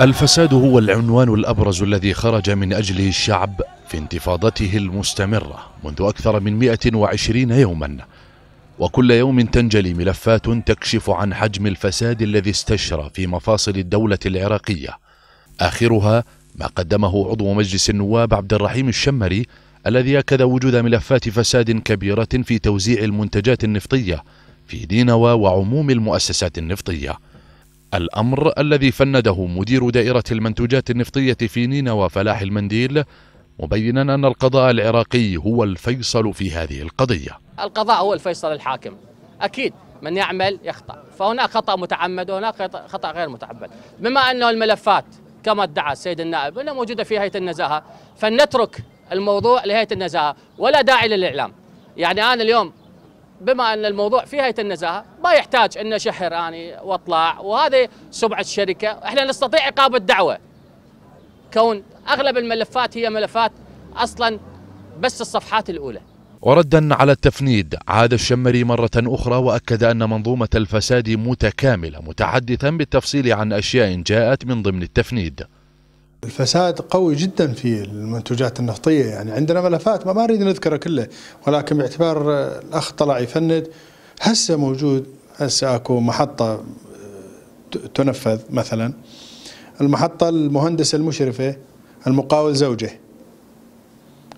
الفساد هو العنوان الأبرز الذي خرج من أجله الشعب في انتفاضته المستمرة منذ أكثر من 120 يوما وكل يوم تنجلي ملفات تكشف عن حجم الفساد الذي استشرى في مفاصل الدولة العراقية آخرها ما قدمه عضو مجلس النواب عبد الرحيم الشمري الذي أكد وجود ملفات فساد كبيرة في توزيع المنتجات النفطية في نينوى وعموم المؤسسات النفطيه في دينوى وعموم الموسسات النفطيه الأمر الذي فنده مدير دائرة المنتوجات النفطية في نينوى فلاح المنديل مبينا أن القضاء العراقي هو الفيصل في هذه القضية القضاء هو الفيصل الحاكم أكيد من يعمل يخطأ فهناك خطأ متعمد وهناك خطأ غير متعمد بما أنه الملفات كما ادعى السيد النائب أنها موجودة في هيئة النزاهة فلنترك الموضوع لهيئة النزاهة ولا داعي للإعلام يعني أنا اليوم بما ان الموضوع في هيئه النزاهه ما يحتاج ان شهر اني واطلع وهذه سمعه الشركه احنا نستطيع عقاب الدعوه كون اغلب الملفات هي ملفات اصلا بس الصفحات الاولى وردا على التفنيد عاد الشمري مرة أخرى وأكد أن منظومة الفساد متكاملة متحدثا بالتفصيل عن أشياء جاءت من ضمن التفنيد الفساد قوي جدا في المنتوجات النفطيه يعني عندنا ملفات ما اريد نذكره كله ولكن باعتبار الاخ طلع يفند هسه موجود هسه اكو محطه آه، تنفذ مثلا المحطه المهندسه المشرفه المقاول زوجه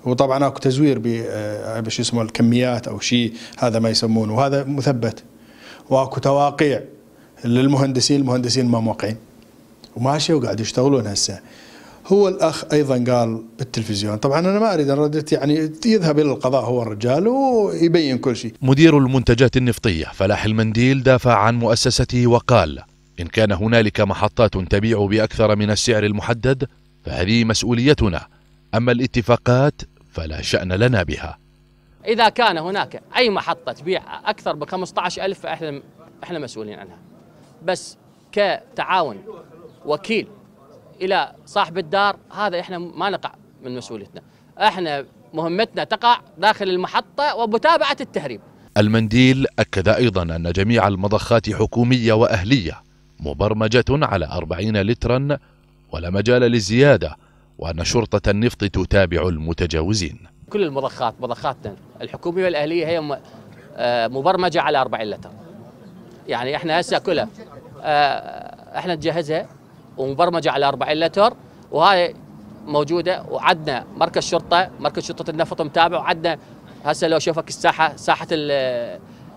وطبعا اكو تزوير ب اسمه آه، الكميات او شيء هذا ما يسمونه وهذا مثبت واكو تواقيع للمهندسين المهندسين ما موقعين وماشي وقاعد يشتغلون هسه هو الاخ ايضا قال بالتلفزيون طبعا انا ما اريد ردت يعني يذهب الى القضاء هو الرجال ويبين كل شيء مدير المنتجات النفطيه فلاح المنديل دافع عن مؤسسته وقال ان كان هنالك محطات تبيع باكثر من السعر المحدد فهذه مسؤوليتنا اما الاتفاقات فلا شان لنا بها اذا كان هناك اي محطه تبيع اكثر ب 15000 فاحنا احنا مسؤولين عنها بس كتعاون وكيل الى صاحب الدار هذا احنا ما نقع من مسؤوليتنا احنا مهمتنا تقع داخل المحطه ومتابعه التهريب المنديل اكد ايضا ان جميع المضخات حكوميه واهليه مبرمجه على 40 لترا ولا مجال للزياده وان شرطه النفط تتابع المتجاوزين كل المضخات مضخاتنا الحكوميه والاهليه هي آه، مبرمجه على 40 لتر يعني احنا هسه كلها آه، احنا نجهزها ومبرمجه على 40 لتر وهاي موجوده وعدنا مركز شرطه مركز شرطه النفط متابع وعدنا هسه لو شوفك الساحه ساحه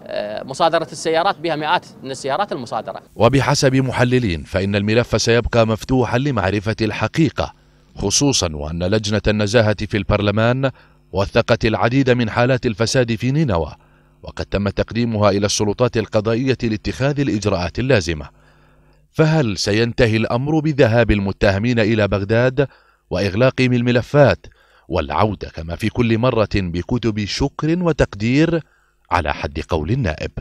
آه، مصادرة السيارات بها مئات من السيارات المصادرة وبحسب محللين فإن الملف سيبقى مفتوحا لمعرفة الحقيقة خصوصا وأن لجنة النزاهة في البرلمان وثقت العديد من حالات الفساد في نينوى وقد تم تقديمها إلى السلطات القضائية لاتخاذ الإجراءات اللازمة فهل سينتهي الأمر بذهاب المتهمين إلى بغداد وإغلاقهم الملفات والعودة كما في كل مرة بكتب شكر وتقدير على حد قول النائب